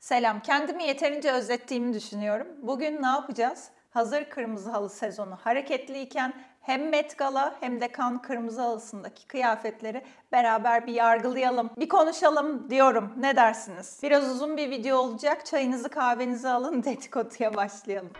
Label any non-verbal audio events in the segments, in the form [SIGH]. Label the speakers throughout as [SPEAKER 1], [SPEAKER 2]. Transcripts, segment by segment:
[SPEAKER 1] Selam. Kendimi yeterince özettiğimi düşünüyorum. Bugün ne yapacağız? Hazır kırmızı halı sezonu hareketliyken hem Met Gala hem de kan kırmızı halısındaki kıyafetleri beraber bir yargılayalım, bir konuşalım diyorum. Ne dersiniz? Biraz uzun bir video olacak. Çayınızı kahvenizi alın [LAUGHS] dedikoduya başlayalım.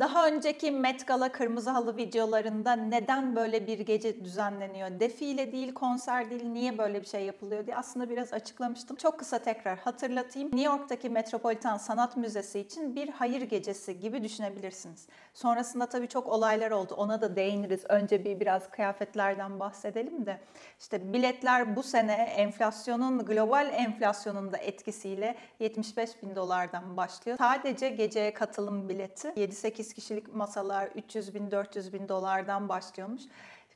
[SPEAKER 1] Daha önceki Met Gala Kırmızı Halı videolarında neden böyle bir gece düzenleniyor? Defile değil, konser değil, niye böyle bir şey yapılıyor diye aslında biraz açıklamıştım. Çok kısa tekrar hatırlatayım. New York'taki Metropolitan Sanat Müzesi için bir hayır gecesi gibi düşünebilirsiniz. Sonrasında tabii çok olaylar oldu. Ona da değiniriz. Önce bir biraz kıyafetlerden bahsedelim de. İşte biletler bu sene enflasyonun, global enflasyonun da etkisiyle 75 bin dolardan başlıyor. Sadece geceye katılım bileti 7-8 8 kişilik masalar 300 bin 400 bin dolardan başlıyormuş.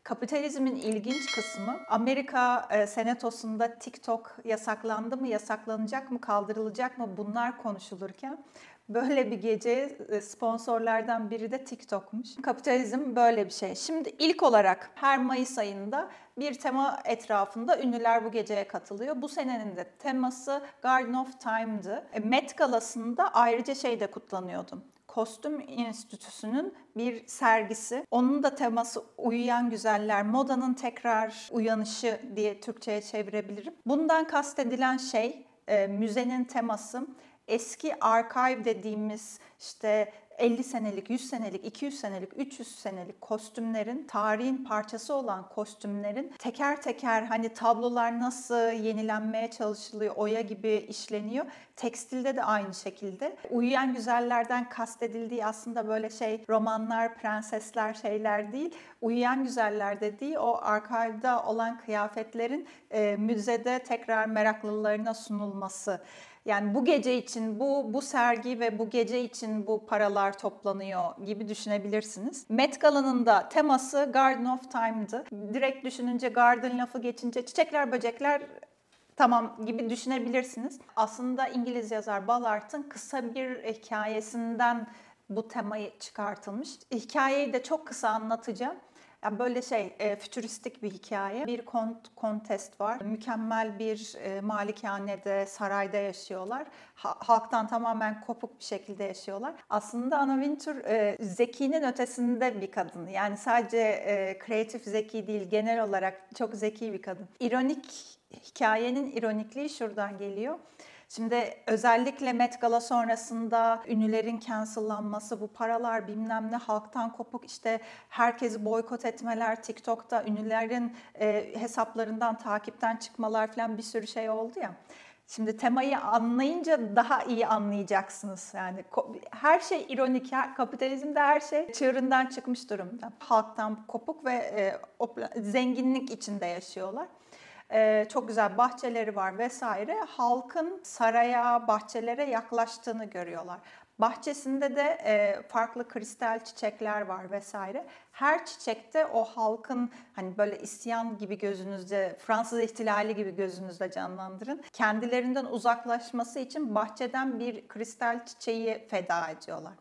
[SPEAKER 1] Kapitalizmin ilginç kısmı Amerika e, senatosunda TikTok yasaklandı mı, yasaklanacak mı, kaldırılacak mı bunlar konuşulurken böyle bir gece e, sponsorlardan biri de TikTok'muş. Kapitalizm böyle bir şey. Şimdi ilk olarak her Mayıs ayında bir tema etrafında ünlüler bu geceye katılıyor. Bu senenin de teması Garden of Time'dı. E, Met Galası'nda ayrıca şey de kutlanıyordu. Kostüm Enstitüsü'nün bir sergisi. Onun da teması Uyuyan Güzeller, Modanın Tekrar Uyanışı diye Türkçe'ye çevirebilirim. Bundan kastedilen şey, e, müzenin teması eski archive dediğimiz işte 50 senelik, 100 senelik, 200 senelik, 300 senelik kostümlerin, tarihin parçası olan kostümlerin teker teker hani tablolar nasıl yenilenmeye çalışılıyor, oya gibi işleniyor. Tekstilde de aynı şekilde. Uyuyan güzellerden kastedildiği aslında böyle şey romanlar, prensesler şeyler değil. Uyuyan güzeller dediği o arkaivda olan kıyafetlerin e, müzede tekrar meraklılarına sunulması. Yani bu gece için bu bu sergi ve bu gece için bu paralar toplanıyor gibi düşünebilirsiniz. Met Gala'nın da teması Garden of Time'dı. Direkt düşününce garden lafı geçince çiçekler böcekler tamam gibi düşünebilirsiniz. Aslında İngiliz yazar Ballard'ın kısa bir hikayesinden bu temayı çıkartılmış. Hikayeyi de çok kısa anlatacağım. Yani böyle şey e, fütüristik bir hikaye. Bir kont kontest var. Mükemmel bir e, malikanede, sarayda yaşıyorlar. Ha, halktan tamamen kopuk bir şekilde yaşıyorlar. Aslında Anna Wintour e, zekinin ötesinde bir kadın. Yani sadece e, kreatif zeki değil, genel olarak çok zeki bir kadın. İronik hikayenin ironikliği şuradan geliyor. Şimdi özellikle Met Gala sonrasında ünlülerin cancellanması, bu paralar bilmem ne halktan kopuk işte herkesi boykot etmeler, TikTok'ta ünlülerin e, hesaplarından takipten çıkmalar falan bir sürü şey oldu ya. Şimdi temayı anlayınca daha iyi anlayacaksınız. Yani her şey ironik. Kapitalizmde her şey çığırından çıkmış durumda. Halktan kopuk ve e, zenginlik içinde yaşıyorlar. Ee, çok güzel bahçeleri var vesaire. Halkın saraya, bahçelere yaklaştığını görüyorlar. Bahçesinde de e, farklı kristal çiçekler var vesaire. Her çiçekte o halkın hani böyle isyan gibi gözünüzde, Fransız ihtilali gibi gözünüzde canlandırın. Kendilerinden uzaklaşması için bahçeden bir kristal çiçeği feda ediyorlar.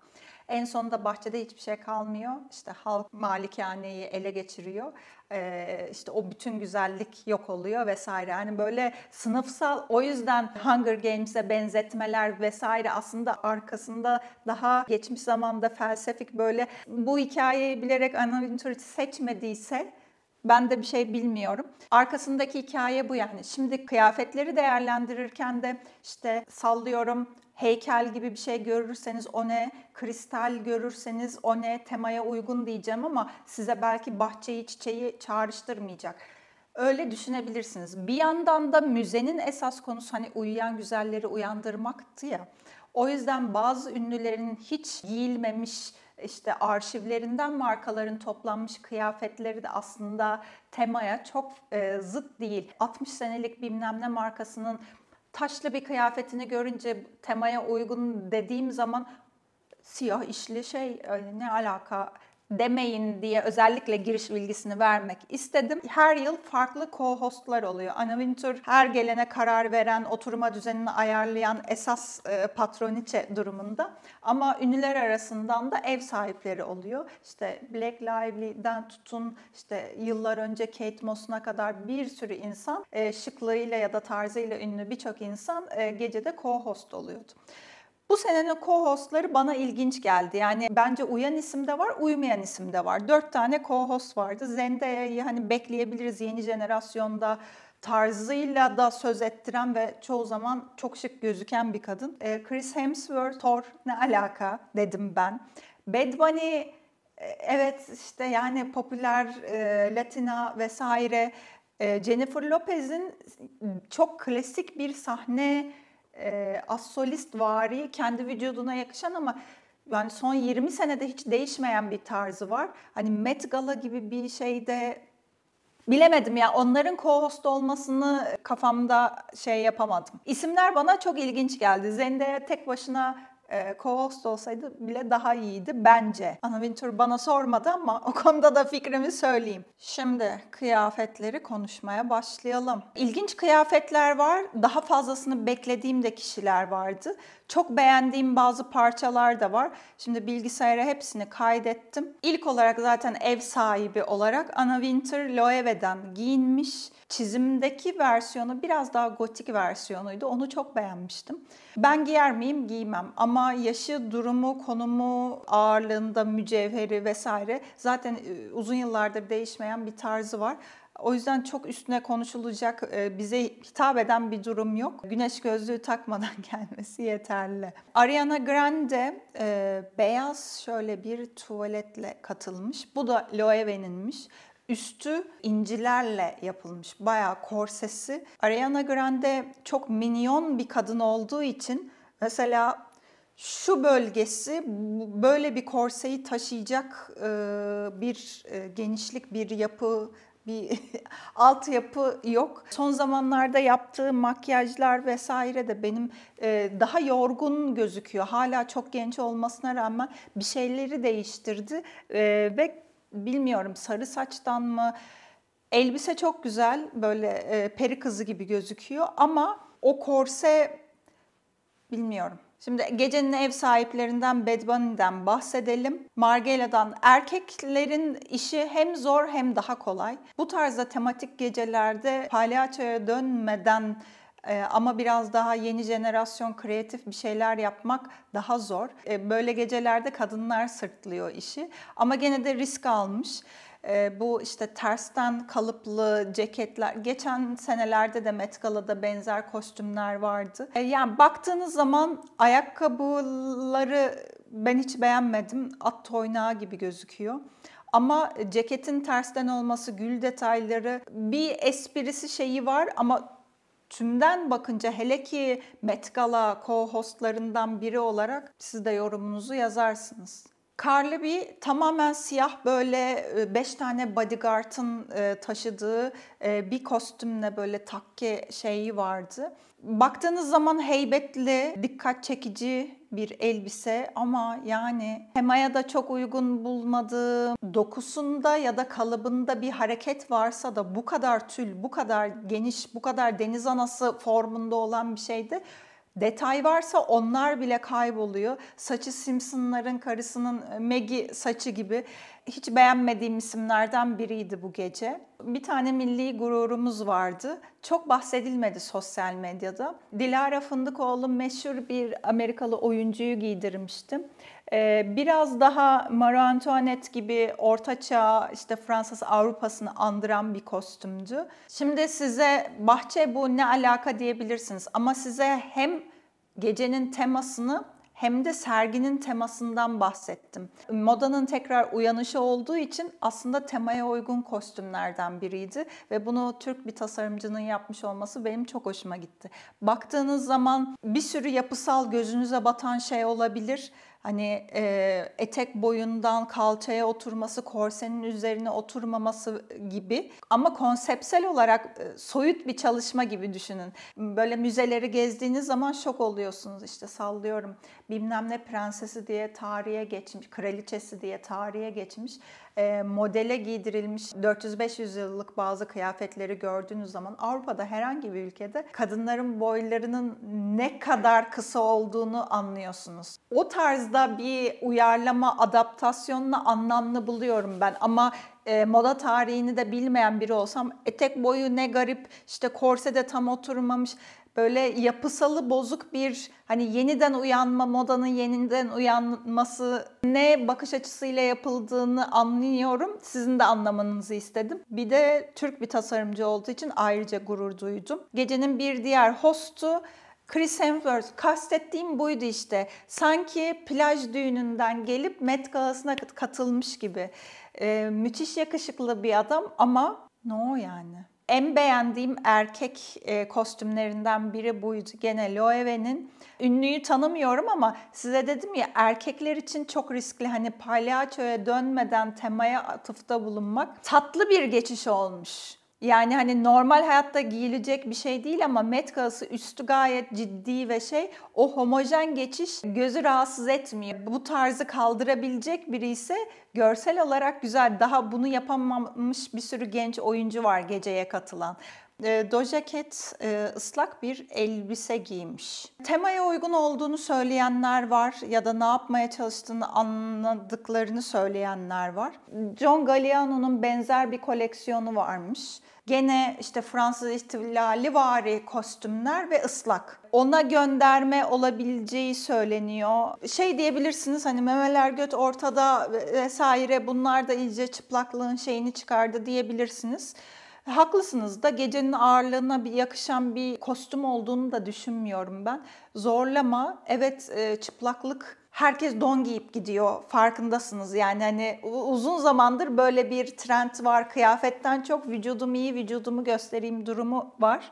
[SPEAKER 1] En sonunda bahçede hiçbir şey kalmıyor. İşte halk malikaneyi ele geçiriyor. Ee, işte o bütün güzellik yok oluyor vesaire. Hani böyle sınıfsal o yüzden Hunger Games'e benzetmeler vesaire aslında arkasında daha geçmiş zamanda felsefik böyle bu hikayeyi bilerek Anna Wintour seçmediyse ben de bir şey bilmiyorum. Arkasındaki hikaye bu yani. Şimdi kıyafetleri değerlendirirken de işte sallıyorum heykel gibi bir şey görürseniz o ne, kristal görürseniz o ne, temaya uygun diyeceğim ama size belki bahçeyi, çiçeği çağrıştırmayacak. Öyle düşünebilirsiniz. Bir yandan da müzenin esas konusu hani uyuyan güzelleri uyandırmaktı ya. O yüzden bazı ünlülerin hiç giyilmemiş işte arşivlerinden markaların toplanmış kıyafetleri de aslında temaya çok e, zıt değil. 60 senelik bilmem ne markasının taşlı bir kıyafetini görünce temaya uygun dediğim zaman siyah işli şey e, ne alaka demeyin diye özellikle giriş bilgisini vermek istedim. Her yıl farklı co-hostlar oluyor. Anna Wintour her gelene karar veren, oturma düzenini ayarlayan esas e, patroniçe durumunda. Ama ünlüler arasından da ev sahipleri oluyor. İşte Black Lively'den tutun işte yıllar önce Kate Moss'una kadar bir sürü insan e, şıklığıyla ya da tarzıyla ünlü birçok insan e, gecede co-host oluyordu. Bu senenin co-hostları bana ilginç geldi. Yani bence uyan isim de var, uymayan isim de var. Dört tane co-host vardı. Zendaya'yı hani bekleyebiliriz yeni jenerasyonda tarzıyla da söz ettiren ve çoğu zaman çok şık gözüken bir kadın. E, Chris Hemsworth, Thor ne alaka dedim ben. Bad Bunny e, evet işte yani popüler e, Latina vesaire. Jennifer Lopez'in çok klasik bir sahne e, assolist vari kendi vücuduna yakışan ama yani son 20 senede hiç değişmeyen bir tarzı var. Hani Met Gala gibi bir şeyde bilemedim ya yani onların co-host olmasını kafamda şey yapamadım. İsimler bana çok ilginç geldi. Zendaya tek başına e, co-host olsaydı bile daha iyiydi bence. Anna Wintour bana sormadı ama o konuda da fikrimi söyleyeyim. Şimdi kıyafetleri konuşmaya başlayalım. İlginç kıyafetler var. Daha fazlasını beklediğim de kişiler vardı. Çok beğendiğim bazı parçalar da var. Şimdi bilgisayara hepsini kaydettim. İlk olarak zaten ev sahibi olarak Anna Winter Loewe'den giyinmiş. Çizimdeki versiyonu biraz daha gotik versiyonuydu. Onu çok beğenmiştim. Ben giyer miyim? Giymem. Ama ama yaşı, durumu, konumu, ağırlığında mücevheri vesaire zaten e, uzun yıllardır değişmeyen bir tarzı var. O yüzden çok üstüne konuşulacak, e, bize hitap eden bir durum yok. Güneş gözlüğü takmadan [LAUGHS] gelmesi yeterli. Ariana Grande e, beyaz şöyle bir tuvaletle katılmış. Bu da Loewe'ninmiş. Üstü incilerle yapılmış. Bayağı korsesi. Ariana Grande çok minyon bir kadın olduğu için mesela şu bölgesi böyle bir korseyi taşıyacak e, bir e, genişlik, bir yapı, bir [LAUGHS] altyapı yok. Son zamanlarda yaptığı makyajlar vesaire de benim e, daha yorgun gözüküyor. Hala çok genç olmasına rağmen bir şeyleri değiştirdi ve bilmiyorum sarı saçtan mı elbise çok güzel böyle peri kızı gibi gözüküyor ama o korse bilmiyorum. Şimdi gecenin ev sahiplerinden Bad Bunny'den bahsedelim. Margeladan erkeklerin işi hem zor hem daha kolay. Bu tarzda tematik gecelerde palyaçoya dönmeden e, ama biraz daha yeni jenerasyon kreatif bir şeyler yapmak daha zor. E, böyle gecelerde kadınlar sırtlıyor işi ama gene de risk almış. E, bu işte tersten kalıplı ceketler, geçen senelerde de Met Gala'da benzer kostümler vardı. E, yani baktığınız zaman ayakkabıları ben hiç beğenmedim. At oynağı gibi gözüküyor. Ama ceketin tersten olması, gül detayları, bir esprisi şeyi var ama tümden bakınca hele ki Met Gala co-hostlarından biri olarak siz de yorumunuzu yazarsınız. Karlı bir tamamen siyah böyle e, beş tane bodyguard'ın e, taşıdığı e, bir kostümle böyle takke şeyi vardı. Baktığınız zaman heybetli, dikkat çekici bir elbise ama yani temaya da çok uygun bulmadığım, dokusunda ya da kalıbında bir hareket varsa da bu kadar tül, bu kadar geniş, bu kadar deniz anası formunda olan bir şeydi Detay varsa onlar bile kayboluyor. Saçı Simpson'ların karısının e, Maggie saçı gibi hiç beğenmediğim isimlerden biriydi bu gece. Bir tane milli gururumuz vardı. Çok bahsedilmedi sosyal medyada. Dilara Fındıkoğlu meşhur bir Amerikalı oyuncuyu giydirmiştim. Ee, biraz daha Marie Antoinette gibi ortaçağ işte Fransız Avrupa'sını andıran bir kostümdü. Şimdi size bahçe bu ne alaka diyebilirsiniz ama size hem gecenin temasını hem de serginin temasından bahsettim. Modanın tekrar uyanışı olduğu için aslında temaya uygun kostümlerden biriydi ve bunu Türk bir tasarımcının yapmış olması benim çok hoşuma gitti. Baktığınız zaman bir sürü yapısal gözünüze batan şey olabilir Hani e, etek boyundan kalçaya oturması, korsenin üzerine oturmaması gibi ama konseptsel olarak e, soyut bir çalışma gibi düşünün. Böyle müzeleri gezdiğiniz zaman şok oluyorsunuz işte sallıyorum. Bilmem ne prensesi diye tarihe geçmiş, kraliçesi diye tarihe geçmiş e, modele giydirilmiş 400-500 yıllık bazı kıyafetleri gördüğünüz zaman Avrupa'da herhangi bir ülkede kadınların boylarının ne kadar kısa olduğunu anlıyorsunuz. O tarzda bir uyarlama, adaptasyonla anlamlı buluyorum ben ama e, moda tarihini de bilmeyen biri olsam etek boyu ne garip, işte korse de tam oturmamış böyle yapısalı bozuk bir hani yeniden uyanma, modanın yeniden uyanması ne bakış açısıyla yapıldığını anlıyorum. Sizin de anlamanızı istedim. Bir de Türk bir tasarımcı olduğu için ayrıca gurur duydum. Gecenin bir diğer hostu Chris Hemsworth kastettiğim buydu işte. Sanki plaj düğününden gelip Met Gala'sına katılmış gibi. Ee, müthiş yakışıklı bir adam ama no yani en beğendiğim erkek e, kostümlerinden biri buydu. Gene Loewe'nin. Ünlüyü tanımıyorum ama size dedim ya erkekler için çok riskli. Hani palyaçoya dönmeden temaya atıfta bulunmak tatlı bir geçiş olmuş. Yani hani normal hayatta giyilecek bir şey değil ama met kalası üstü gayet ciddi ve şey o homojen geçiş gözü rahatsız etmiyor. Bu tarzı kaldırabilecek biri ise görsel olarak güzel. Daha bunu yapamamış bir sürü genç oyuncu var geceye katılan. Ee, Doja Cat e, ıslak bir elbise giymiş. Temaya uygun olduğunu söyleyenler var ya da ne yapmaya çalıştığını anladıklarını söyleyenler var. John Galliano'nun benzer bir koleksiyonu varmış. Gene işte Fransız ihtilali vari e, kostümler ve ıslak. Ona gönderme olabileceği söyleniyor. Şey diyebilirsiniz hani memeler göt ortada vesaire bunlar da iyice çıplaklığın şeyini çıkardı diyebilirsiniz. Haklısınız da gecenin ağırlığına bir yakışan bir kostüm olduğunu da düşünmüyorum ben. Zorlama, evet e, çıplaklık herkes don giyip gidiyor farkındasınız. Yani hani uzun zamandır böyle bir trend var. Kıyafetten çok vücudum iyi, vücudumu göstereyim durumu var.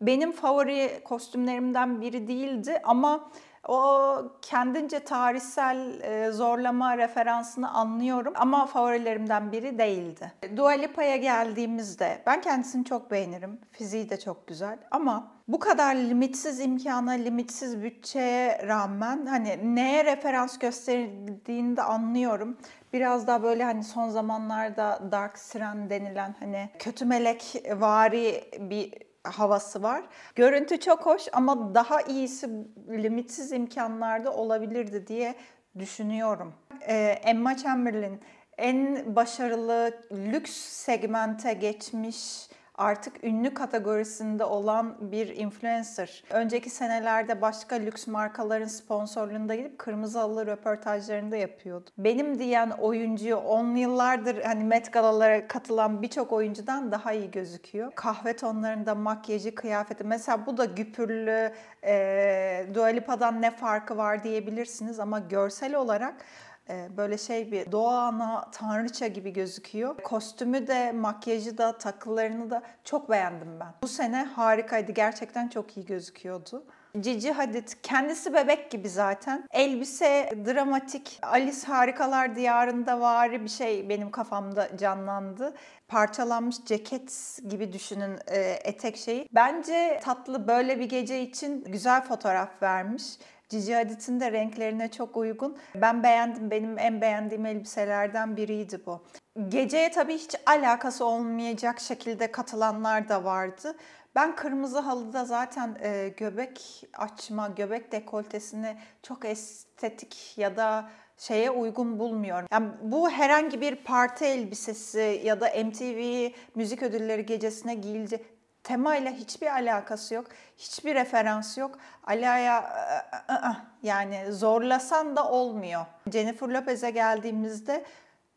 [SPEAKER 1] Benim favori kostümlerimden biri değildi ama o kendince tarihsel e, zorlama referansını anlıyorum ama favorilerimden biri değildi. Dua Lipa'ya geldiğimizde ben kendisini çok beğenirim. Fiziği de çok güzel ama bu kadar limitsiz imkana, limitsiz bütçeye rağmen hani neye referans gösterildiğini de anlıyorum. Biraz daha böyle hani son zamanlarda Dark Siren denilen hani kötü melek vari bir havası var. Görüntü çok hoş ama daha iyisi limitsiz imkanlarda olabilirdi diye düşünüyorum. Ee, Emma Chamberlain en başarılı lüks segmente geçmiş artık ünlü kategorisinde olan bir influencer. Önceki senelerde başka lüks markaların sponsorluğunda gidip kırmızı halı da yapıyordu. Benim diyen oyuncuyu on yıllardır hani Met Galalara katılan birçok oyuncudan daha iyi gözüküyor. Kahve tonlarında makyajı, kıyafeti. Mesela bu da güpürlü, e, Dua Lipa'dan ne farkı var diyebilirsiniz ama görsel olarak ee, böyle şey bir doğa ana tanrıça gibi gözüküyor. Kostümü de, makyajı da, takılarını da çok beğendim ben. Bu sene harikaydı. Gerçekten çok iyi gözüküyordu. Cici Hadid kendisi bebek gibi zaten. Elbise dramatik. Alice Harikalar Diyarında vari bir şey benim kafamda canlandı. Parçalanmış ceket gibi düşünün e, etek şeyi. Bence tatlı böyle bir gece için güzel fotoğraf vermiş. Cici Hadid'in de renklerine çok uygun. Ben beğendim. Benim en beğendiğim elbiselerden biriydi bu. Geceye tabii hiç alakası olmayacak şekilde katılanlar da vardı. Ben kırmızı halıda zaten e, göbek açma, göbek dekoltesini çok estetik ya da şeye uygun bulmuyorum. Yani bu herhangi bir parti elbisesi ya da MTV müzik ödülleri gecesine giyilecek temayla hiçbir alakası yok. Hiçbir referans yok. Alaya ıı, ıı, yani zorlasan da olmuyor. Jennifer Lopez'e geldiğimizde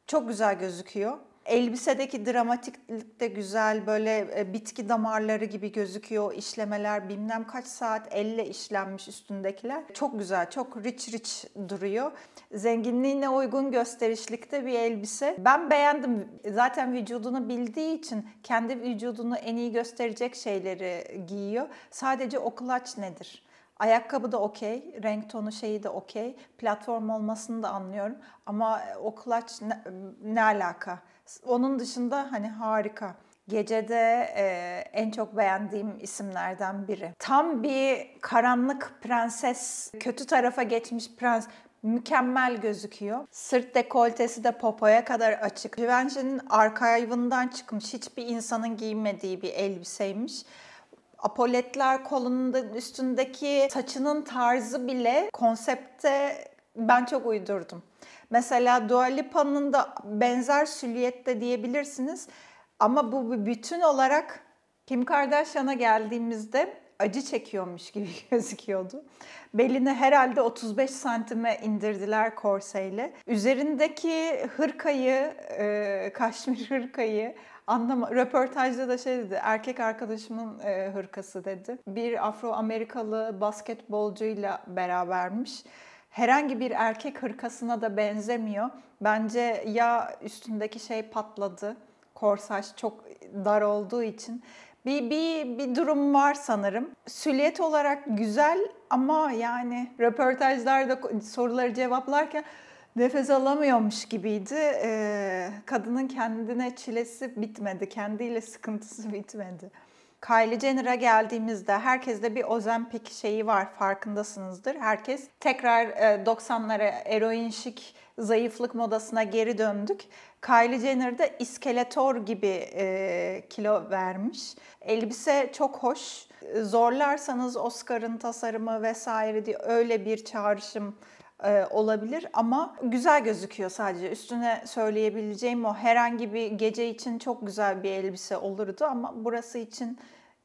[SPEAKER 1] çok güzel gözüküyor elbisedeki dramatiklik de güzel böyle e, bitki damarları gibi gözüküyor işlemeler bilmem kaç saat elle işlenmiş üstündekiler çok güzel çok rich rich duruyor zenginliğine uygun gösterişlikte bir elbise ben beğendim zaten vücudunu bildiği için kendi vücudunu en iyi gösterecek şeyleri giyiyor sadece o kulaç nedir Ayakkabı da okey, renk tonu şeyi de okey, platform olmasını da anlıyorum. Ama e, o kulaç ne, ne alaka? Onun dışında hani harika. Gecede e, en çok beğendiğim isimlerden biri. Tam bir karanlık prenses, kötü tarafa geçmiş prens mükemmel gözüküyor. Sırt dekoltesi de popoya kadar açık. Givenchy'nin arkayvından çıkmış hiçbir insanın giymediği bir elbiseymiş. Apoletler kolunun üstündeki saçının tarzı bile konsepte ben çok uydurdum. Mesela Dua Lipa'nın da benzer süliyette diyebilirsiniz. Ama bu bir bütün olarak Kim Kardashian'a geldiğimizde acı çekiyormuş gibi [LAUGHS] gözüküyordu. Belini herhalde 35 santime indirdiler korseyle. Üzerindeki hırkayı, e, kaşmir hırkayı anlama röportajda da şey dedi. Erkek arkadaşımın e, hırkası dedi. Bir Afro Amerikalı basketbolcuyla berabermiş herhangi bir erkek hırkasına da benzemiyor. Bence ya üstündeki şey patladı, korsaj çok dar olduğu için bir, bir, bir durum var sanırım. Süliyet olarak güzel ama yani röportajlarda soruları cevaplarken nefes alamıyormuş gibiydi. Ee, kadının kendine çilesi bitmedi, kendiyle sıkıntısı [LAUGHS] bitmedi. Kylie Jenner'a geldiğimizde herkeste bir Ozempic şeyi var farkındasınızdır. Herkes tekrar 90'lara e, eroin şik zayıflık modasına geri döndük. Kylie Jenner de iskeletor gibi e, kilo vermiş. Elbise çok hoş. E, zorlarsanız Oscar'ın tasarımı vesaire diye öyle bir çağrışım e, olabilir ama güzel gözüküyor sadece. Üstüne söyleyebileceğim o herhangi bir gece için çok güzel bir elbise olurdu ama burası için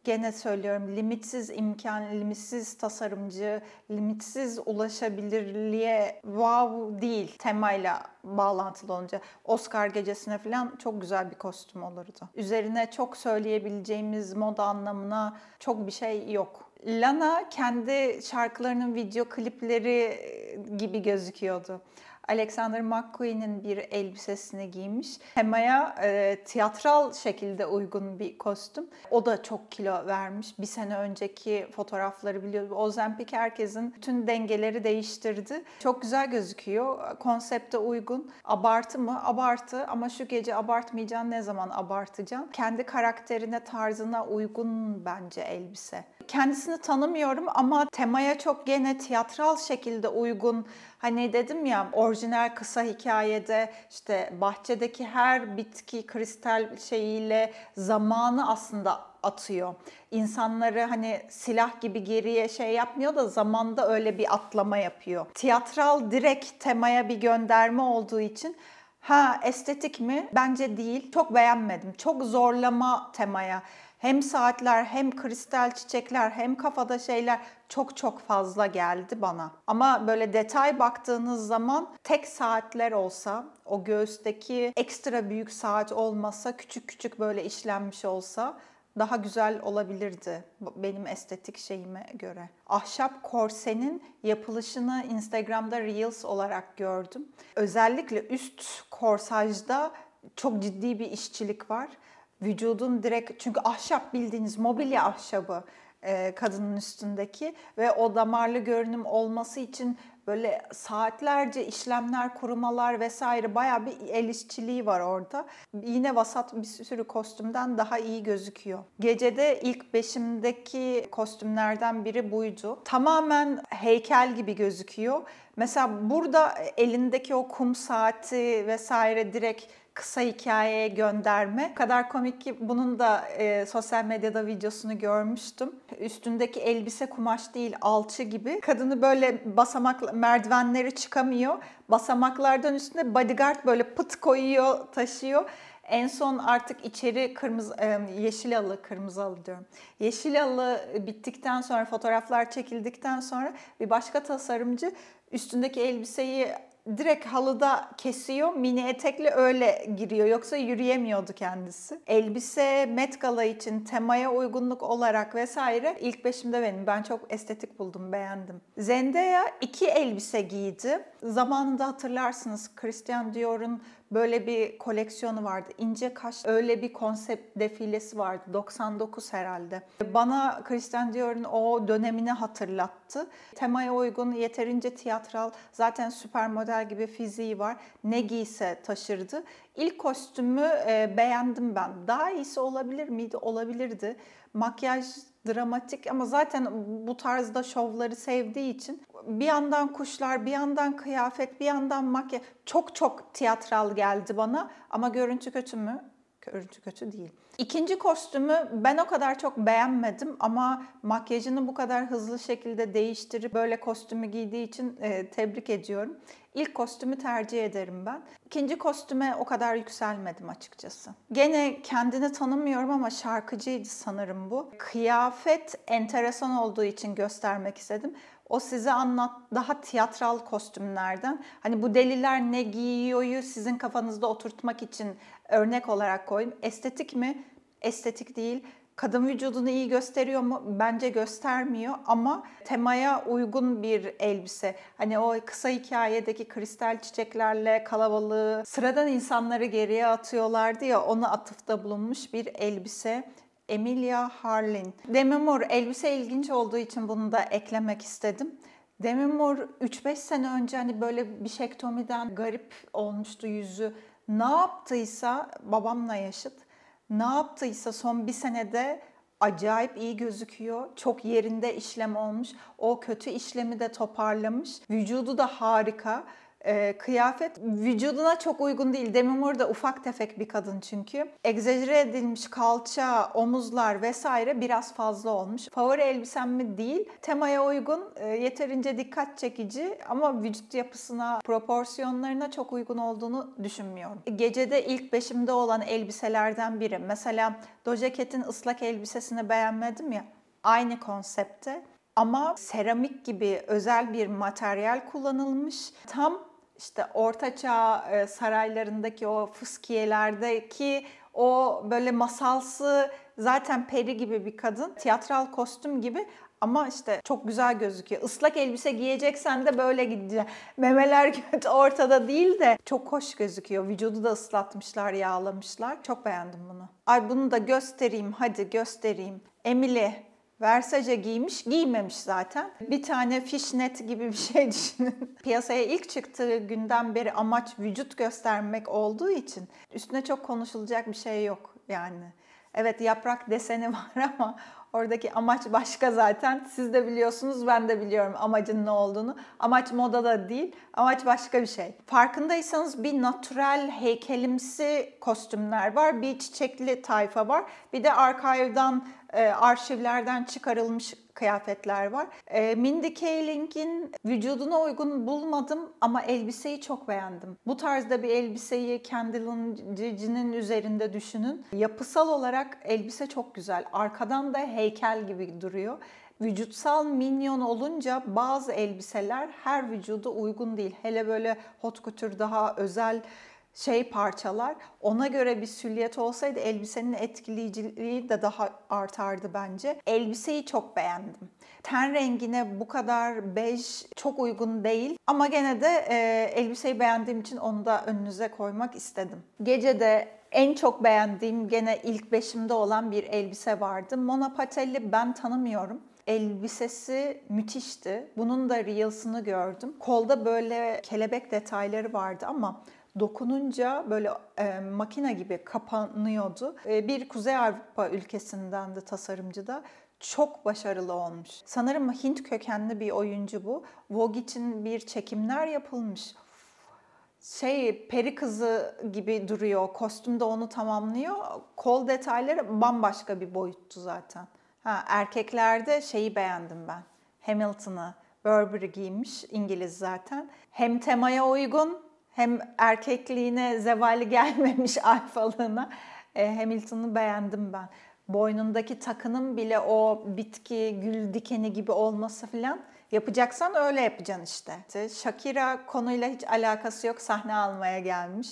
[SPEAKER 1] gene söylüyorum limitsiz imkan, limitsiz tasarımcı, limitsiz ulaşabilirliğe wow değil temayla bağlantılı olunca Oscar gecesine falan çok güzel bir kostüm olurdu. Üzerine çok söyleyebileceğimiz moda anlamına çok bir şey yok. Lana kendi şarkılarının video klipleri e, gibi gözüküyordu. Alexander McQueen'in bir elbisesini giymiş. Temaya e, tiyatral şekilde uygun bir kostüm. O da çok kilo vermiş. Bir sene önceki fotoğrafları biliyoruz. Ozempik herkesin bütün dengeleri değiştirdi. Çok güzel gözüküyor. Konsepte uygun. Abartı mı? Abartı. Ama şu gece abartmayacaksın. Ne zaman abartacaksın? Kendi karakterine, tarzına uygun bence elbise. Kendisini tanımıyorum ama temaya çok gene tiyatral şekilde uygun Hani dedim ya orijinal kısa hikayede işte bahçedeki her bitki kristal şeyiyle zamanı aslında atıyor. İnsanları hani silah gibi geriye şey yapmıyor da zamanda öyle bir atlama yapıyor. Tiyatral direkt temaya bir gönderme olduğu için Ha estetik mi? Bence değil. Çok beğenmedim. Çok zorlama temaya hem saatler hem kristal çiçekler hem kafada şeyler çok çok fazla geldi bana. Ama böyle detay baktığınız zaman tek saatler olsa, o göğüsteki ekstra büyük saat olmasa, küçük küçük böyle işlenmiş olsa daha güzel olabilirdi benim estetik şeyime göre. Ahşap korsenin yapılışını Instagram'da Reels olarak gördüm. Özellikle üst korsajda çok ciddi bir işçilik var vücudun direkt çünkü ahşap bildiğiniz mobilya ahşabı e, kadının üstündeki ve o damarlı görünüm olması için böyle saatlerce işlemler, kurumalar vesaire baya bir el işçiliği var orada. Yine vasat bir sürü kostümden daha iyi gözüküyor. Gecede ilk beşimdeki kostümlerden biri buydu. Tamamen heykel gibi gözüküyor. Mesela burada elindeki o kum saati vesaire direkt kısa hikayeye gönderme. O kadar komik ki bunun da e, sosyal medyada videosunu görmüştüm. Üstündeki elbise kumaş değil alçı gibi. Kadını böyle basamak merdivenleri çıkamıyor. Basamaklardan üstüne bodyguard böyle pıt koyuyor, taşıyor. En son artık içeri kırmızı, e, yeşil alı, kırmızı alı diyorum. Yeşil alı bittikten sonra, fotoğraflar çekildikten sonra bir başka tasarımcı üstündeki elbiseyi direkt halıda kesiyor. Mini etekle öyle giriyor. Yoksa yürüyemiyordu kendisi. Elbise Met Gala için temaya uygunluk olarak vesaire ilk beşimde benim. Ben çok estetik buldum, beğendim. Zendaya iki elbise giydi. Zamanında hatırlarsınız Christian Dior'un böyle bir koleksiyonu vardı. İnce kaş öyle bir konsept defilesi vardı. 99 herhalde. Bana Christian Dior'un o dönemini hatırlattı. Temaya uygun, yeterince tiyatral, zaten süper model gibi fiziği var. Ne giyse taşırdı. İlk kostümü e, beğendim ben. Daha iyisi olabilir miydi? Olabilirdi. Makyaj dramatik ama zaten bu tarzda şovları sevdiği için bir yandan kuşlar, bir yandan kıyafet, bir yandan makyaj çok çok tiyatral geldi bana ama görüntü kötü mü? Görüntü kötü değil. İkinci kostümü ben o kadar çok beğenmedim ama makyajını bu kadar hızlı şekilde değiştirip böyle kostümü giydiği için e, tebrik ediyorum. İlk kostümü tercih ederim ben. İkinci kostüme o kadar yükselmedim açıkçası. Gene kendini tanımıyorum ama şarkıcıydı sanırım bu. Kıyafet enteresan olduğu için göstermek istedim. O size anlat daha tiyatral kostümlerden. Hani bu deliler ne giyiyoryu sizin kafanızda oturtmak için örnek olarak koyayım. Estetik mi? Estetik değil. Kadın vücudunu iyi gösteriyor mu? Bence göstermiyor ama temaya uygun bir elbise. Hani o kısa hikayedeki kristal çiçeklerle kalabalığı, sıradan insanları geriye atıyorlardı ya ona atıfta bulunmuş bir elbise. Emilia Harlin. Demi Moore elbise ilginç olduğu için bunu da eklemek istedim. Demi Moore 3-5 sene önce hani böyle bir şektomiden garip olmuştu yüzü ne yaptıysa babamla yaşıt. Ne yaptıysa son bir senede acayip iyi gözüküyor. Çok yerinde işlem olmuş. O kötü işlemi de toparlamış. Vücudu da harika e, kıyafet vücuduna çok uygun değil. Demi Moore da ufak tefek bir kadın çünkü. Egzajere edilmiş kalça, omuzlar vesaire biraz fazla olmuş. Favori elbisem mi? Değil. Temaya uygun, e, yeterince dikkat çekici ama vücut yapısına, proporsiyonlarına çok uygun olduğunu düşünmüyorum. Gecede ilk beşimde olan elbiselerden biri. Mesela Doja Cat'in ıslak elbisesini beğenmedim ya. Aynı konsepte ama seramik gibi özel bir materyal kullanılmış. Tam işte ortaçağ e, saraylarındaki o fıskiyelerdeki o böyle masalsı zaten peri gibi bir kadın, tiyatral kostüm gibi ama işte çok güzel gözüküyor. Islak elbise giyeceksen de böyle gideceksin. Memeler [LAUGHS] ortada değil de çok hoş gözüküyor. Vücudu da ıslatmışlar, yağlamışlar. Çok beğendim bunu. Ay bunu da göstereyim hadi göstereyim. Emily Versace giymiş, giymemiş zaten. Bir tane fishnet gibi bir şey [LAUGHS] düşünün. Piyasaya ilk çıktığı günden beri amaç vücut göstermek olduğu için üstüne çok konuşulacak bir şey yok yani. Evet yaprak deseni [LAUGHS] var ama Oradaki amaç başka zaten. Siz de biliyorsunuz, ben de biliyorum amacın ne olduğunu. Amaç moda da değil, amaç başka bir şey. Farkındaysanız bir natural heykelimsi kostümler var, bir çiçekli tayfa var. Bir de arkayvdan, e, arşivlerden çıkarılmış kıyafetler var. E, Mindy Kaling'in vücuduna uygun bulmadım ama elbiseyi çok beğendim. Bu tarzda bir elbiseyi Kendall'ın üzerinde düşünün. Yapısal olarak elbise çok güzel. Arkadan da heykel gibi duruyor. Vücutsal minyon olunca bazı elbiseler her vücuda uygun değil. Hele böyle hot couture daha özel şey parçalar ona göre bir sülyet olsaydı elbisenin etkileyiciliği de daha artardı bence. Elbiseyi çok beğendim. Ten rengine bu kadar bej çok uygun değil ama gene de e, elbiseyi beğendiğim için onu da önünüze koymak istedim. Gecede en çok beğendiğim gene ilk beşimde olan bir elbise vardı. Mona Patelli ben tanımıyorum elbisesi müthişti. Bunun da reels'ını gördüm. Kolda böyle kelebek detayları vardı ama dokununca böyle e, makine gibi kapanıyordu. E, bir Kuzey Avrupa ülkesinden de tasarımcı da çok başarılı olmuş. Sanırım Hint kökenli bir oyuncu bu. Vogue için bir çekimler yapılmış şey peri kızı gibi duruyor. Kostüm de onu tamamlıyor. Kol detayları bambaşka bir boyuttu zaten. Ha, erkeklerde şeyi beğendim ben. Hamilton'ı Burberry giymiş. İngiliz zaten. Hem temaya uygun hem erkekliğine zevali gelmemiş [LAUGHS] alfalığına e, Hamilton'ı beğendim ben. Boynundaki takının bile o bitki, gül dikeni gibi olması filan yapacaksan öyle yapacaksın işte. Shakira konuyla hiç alakası yok sahne almaya gelmiş.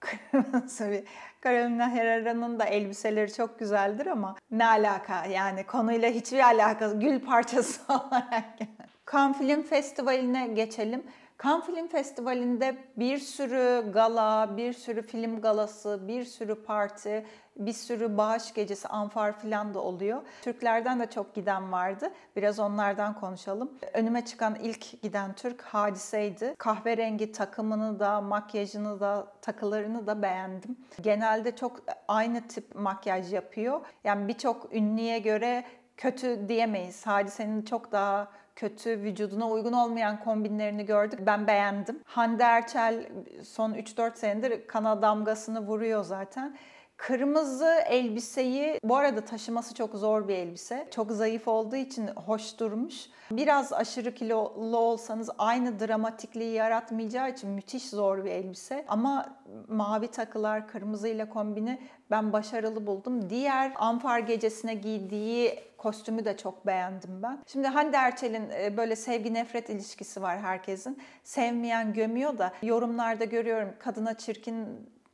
[SPEAKER 1] Kırmızı [LAUGHS] Carolina Herrera'nın da elbiseleri çok güzeldir ama ne alaka yani konuyla hiçbir alakası gül parçası [LAUGHS] olarak. Yani. Cannes Film Festivali'ne geçelim. Cannes Film Festivali'nde bir sürü gala, bir sürü film galası, bir sürü parti, bir sürü bağış gecesi, anfar filan da oluyor. Türklerden de çok giden vardı. Biraz onlardan konuşalım. Önüme çıkan ilk giden Türk hadiseydi. Kahverengi takımını da, makyajını da, takılarını da beğendim. Genelde çok aynı tip makyaj yapıyor. Yani birçok ünlüye göre kötü diyemeyiz. Hadisenin çok daha kötü, vücuduna uygun olmayan kombinlerini gördük. Ben beğendim. Hande Erçel son 3-4 senedir kana damgasını vuruyor zaten. Kırmızı elbiseyi bu arada taşıması çok zor bir elbise. Çok zayıf olduğu için hoş durmuş. Biraz aşırı kilolu olsanız aynı dramatikliği yaratmayacağı için müthiş zor bir elbise. Ama mavi takılar, kırmızıyla kombini ben başarılı buldum. Diğer Amfar gecesine giydiği kostümü de çok beğendim ben. Şimdi Hande Erçel'in e, böyle sevgi nefret ilişkisi var herkesin. Sevmeyen gömüyor da yorumlarda görüyorum kadına çirkin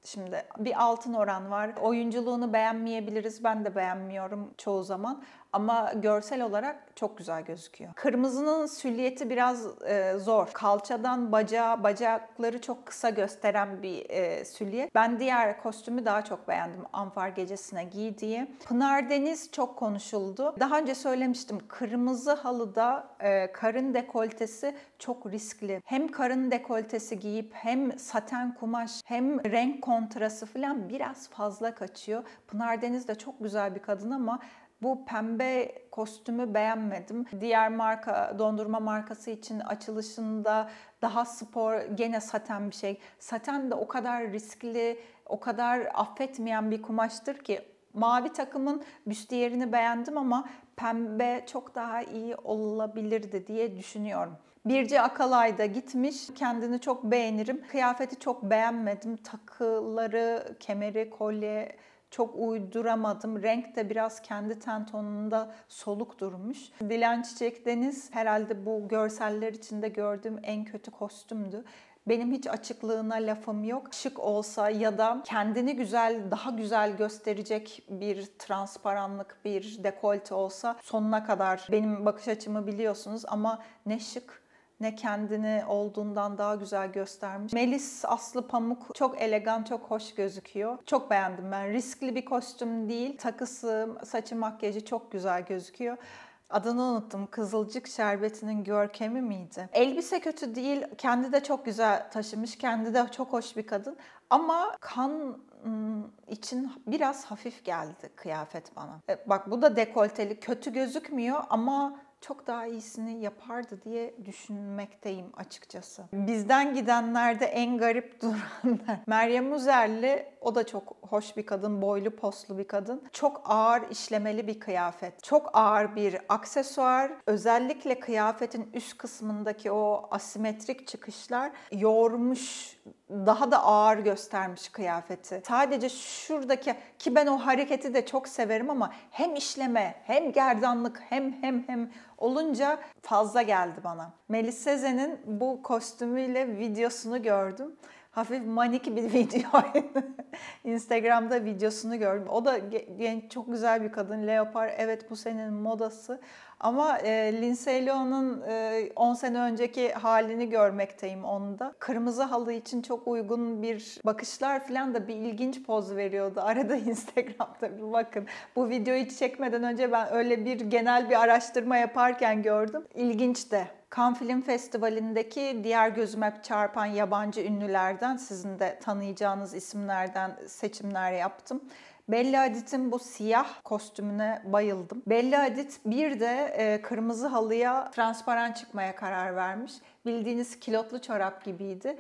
[SPEAKER 1] Şimdi bir altın oran var. Oyunculuğunu beğenmeyebiliriz. Ben de beğenmiyorum çoğu zaman. Ama görsel olarak çok güzel gözüküyor. Kırmızının sülliyeti biraz e, zor. Kalçadan bacağa, bacakları çok kısa gösteren bir e, sülyet. Ben diğer kostümü daha çok beğendim. Anfar gecesine giydiği. Pınar Deniz çok konuşuldu. Daha önce söylemiştim. Kırmızı halıda e, karın dekoltesi çok riskli. Hem karın dekoltesi giyip hem saten kumaş hem renk kontrası falan biraz fazla kaçıyor. Pınar Deniz de çok güzel bir kadın ama bu pembe kostümü beğenmedim. Diğer marka dondurma markası için açılışında daha spor gene saten bir şey. Saten de o kadar riskli, o kadar affetmeyen bir kumaştır ki mavi takımın büstiyerini beğendim ama pembe çok daha iyi olabilirdi diye düşünüyorum. Birce Akalay da gitmiş. Kendini çok beğenirim. Kıyafeti çok beğenmedim. Takıları, kemeri, kolye çok uyduramadım. Renk de biraz kendi ten tonunda soluk durmuş. Dilan Çiçek Deniz herhalde bu görseller içinde gördüğüm en kötü kostümdü. Benim hiç açıklığına lafım yok. Şık olsa ya da kendini güzel, daha güzel gösterecek bir transparanlık, bir dekolte olsa sonuna kadar benim bakış açımı biliyorsunuz ama ne şık ne kendini olduğundan daha güzel göstermiş. Melis Aslı Pamuk çok elegan, çok hoş gözüküyor. Çok beğendim ben. Riskli bir kostüm değil. Takısı, saçı, makyajı çok güzel gözüküyor. Adını unuttum. Kızılcık şerbetinin görkemi miydi? Elbise kötü değil. Kendi de çok güzel taşımış. Kendi de çok hoş bir kadın. Ama kan için biraz hafif geldi kıyafet bana. E, bak bu da dekolteli. Kötü gözükmüyor ama çok daha iyisini yapardı diye düşünmekteyim açıkçası. Bizden gidenlerde en garip [LAUGHS] duranlar. Meryem Uzerli, o da çok hoş bir kadın, boylu poslu bir kadın. Çok ağır işlemeli bir kıyafet. Çok ağır bir aksesuar. Özellikle kıyafetin üst kısmındaki o asimetrik çıkışlar yormuş daha da ağır göstermiş kıyafeti. Sadece şuradaki ki ben o hareketi de çok severim ama hem işleme hem gerdanlık hem hem hem olunca fazla geldi bana. Melis Sezen'in bu kostümüyle videosunu gördüm. Hafif manik bir [LAUGHS] video. Instagram'da videosunu gördüm. O da genç, çok güzel bir kadın. Leopar evet bu senin modası ama e, Lindsay Lohan'ın 10 e, sene önceki halini görmekteyim onda. Kırmızı halı için çok uygun bir bakışlar falan da bir ilginç poz veriyordu. [LAUGHS] Arada Instagram'da bir bakın. Bu videoyu çekmeden önce ben öyle bir genel bir araştırma yaparken gördüm. İlginç de. Cannes Film Festivali'ndeki diğer gözüme hep çarpan yabancı ünlülerden sizin de tanıyacağınız isimlerden seçimler yaptım. Belli Hadid'in bu siyah kostümüne bayıldım. Belli Hadid bir de e, kırmızı halıya transparan çıkmaya karar vermiş. Bildiğiniz kilotlu çorap gibiydi.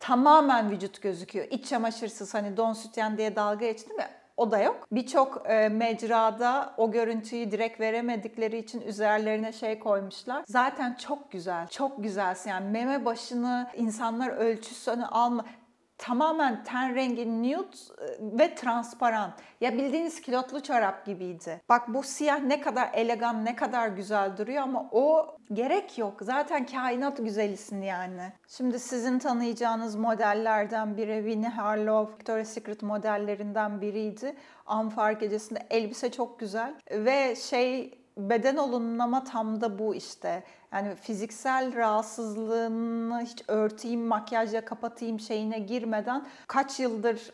[SPEAKER 1] Tamamen vücut gözüküyor. İç çamaşırsız hani don sütyen diye dalga geçtim ya o da yok. Birçok e, mecrada o görüntüyü direkt veremedikleri için üzerlerine şey koymuşlar. Zaten çok güzel, çok güzelsin. Yani meme başını insanlar ölçüsünü alma tamamen ten rengi nude e, ve transparan. Ya bildiğiniz kilotlu çorap gibiydi. Bak bu siyah ne kadar elegan, ne kadar güzel duruyor ama o gerek yok. Zaten kainat güzelisin yani. Şimdi sizin tanıyacağınız modellerden biri Winnie Harlow, Victoria's Secret modellerinden biriydi. An fark gecesinde elbise çok güzel ve şey beden olumlama tam da bu işte. Yani fiziksel rahatsızlığını hiç örteyim, makyajla kapatayım şeyine girmeden kaç yıldır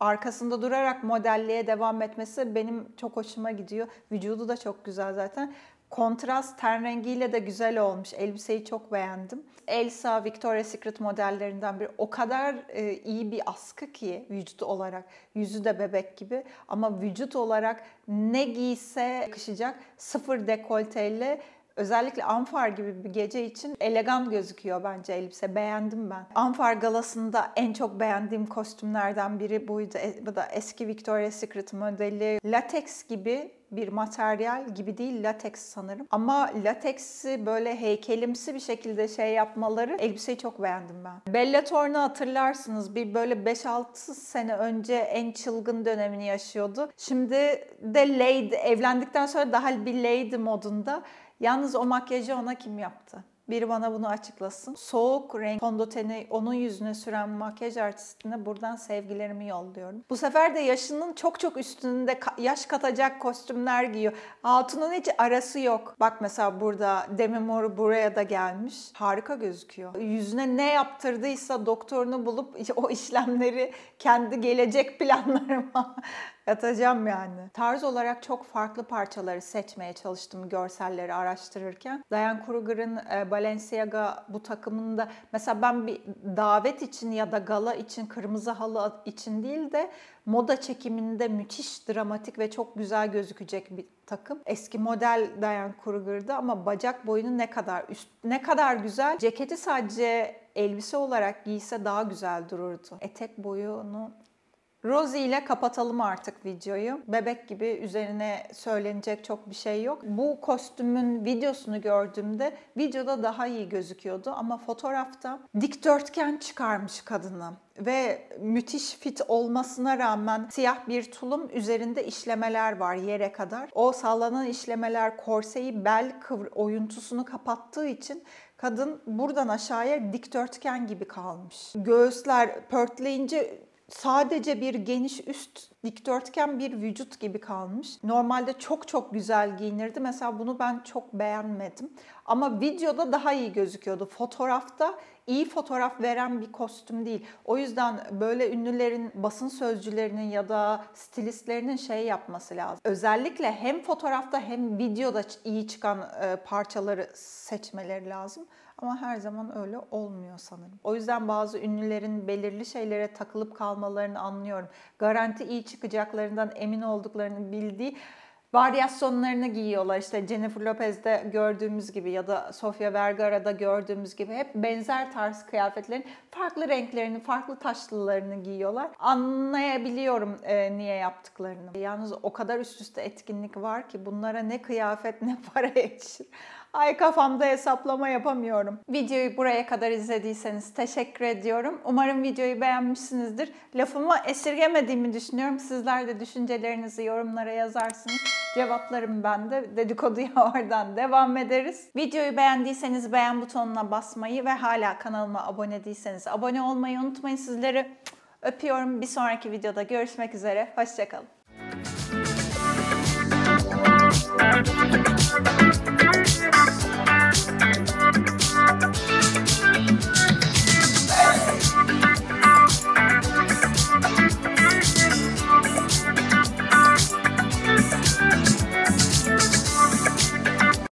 [SPEAKER 1] arkasında durarak modelliğe devam etmesi benim çok hoşuma gidiyor. Vücudu da çok güzel zaten. Kontrast ten rengiyle de güzel olmuş. Elbiseyi çok beğendim. Elsa Victoria's Secret modellerinden biri. O kadar e, iyi bir askı ki vücut olarak. Yüzü de bebek gibi ama vücut olarak ne giyse yakışacak. Sıfır dekolteyle Özellikle Anfar gibi bir gece için elegan gözüküyor bence elbise. Beğendim ben. Anfar galasında en çok beğendiğim kostümlerden biri buydu. E, bu da eski Victoria's Secret modeli. Latex gibi bir materyal gibi değil lateks sanırım. Ama lateksi böyle heykelimsi bir şekilde şey yapmaları elbiseyi çok beğendim ben. Bella Thorne'ı hatırlarsınız. Bir böyle 5-6 sene önce en çılgın dönemini yaşıyordu. Şimdi de lady, evlendikten sonra daha bir lady modunda. Yalnız o makyajı ona kim yaptı? Biri bana bunu açıklasın. Soğuk renk fondöteni onun yüzüne süren makyaj artistine buradan sevgilerimi yolluyorum. Bu sefer de yaşının çok çok üstünde yaş katacak kostümler giyiyor. Altının hiç arası yok. Bak mesela burada Demi Moore buraya da gelmiş. Harika gözüküyor. Yüzüne ne yaptırdıysa doktorunu bulup [LAUGHS] o işlemleri kendi gelecek planlarıma atacağım yani. Tarz olarak çok farklı parçaları seçmeye çalıştım görselleri araştırırken. Diane Kruger'ın e, Balenciaga bu takımında mesela ben bir davet için ya da gala için kırmızı halı için değil de moda çekiminde müthiş dramatik ve çok güzel gözükecek bir takım. Eski model Diane Kruger'da ama bacak boyunu ne kadar üst, ne kadar güzel. Ceketi sadece elbise olarak giyse daha güzel dururdu. Etek boyunu Rosie ile kapatalım artık videoyu. Bebek gibi üzerine söylenecek çok bir şey yok. Bu kostümün videosunu gördüğümde videoda daha iyi gözüküyordu ama fotoğrafta dikdörtgen çıkarmış kadını ve müthiş fit olmasına rağmen siyah bir tulum üzerinde işlemeler var yere kadar. O sallanan işlemeler korseyi bel kıvr oyuntusunu kapattığı için kadın buradan aşağıya dikdörtgen gibi kalmış. Göğüsler pörtleyince sadece bir geniş üst dikdörtgen bir vücut gibi kalmış. Normalde çok çok güzel giyinirdi. Mesela bunu ben çok beğenmedim. Ama videoda daha iyi gözüküyordu. Fotoğrafta iyi fotoğraf veren bir kostüm değil. O yüzden böyle ünlülerin, basın sözcülerinin ya da stilistlerinin şey yapması lazım. Özellikle hem fotoğrafta hem videoda iyi çıkan e, parçaları seçmeleri lazım. Ama her zaman öyle olmuyor sanırım. O yüzden bazı ünlülerin belirli şeylere takılıp kalmalarını anlıyorum. Garanti iyi çıkacaklarından emin olduklarını bildiği varyasyonlarını giyiyorlar. İşte Jennifer Lopez'de gördüğümüz gibi ya da Sofia Vergara'da gördüğümüz gibi hep benzer tarz kıyafetlerin farklı renklerini, farklı taşlılarını giyiyorlar. Anlayabiliyorum e, niye yaptıklarını. Yalnız o kadar üst üste etkinlik var ki bunlara ne kıyafet ne para geçir. [LAUGHS] Ay kafamda hesaplama yapamıyorum. Videoyu buraya kadar izlediyseniz teşekkür ediyorum. Umarım videoyu beğenmişsinizdir. Lafımı esirgemediğimi düşünüyorum. Sizler de düşüncelerinizi yorumlara yazarsınız. Cevaplarım bende. Dedikoduya [LAUGHS] oradan devam ederiz. Videoyu beğendiyseniz beğen butonuna basmayı ve hala kanalıma abone değilseniz abone olmayı unutmayın. Sizleri öpüyorum. Bir sonraki videoda görüşmek üzere. Hoşçakalın. Thank you. Thank you.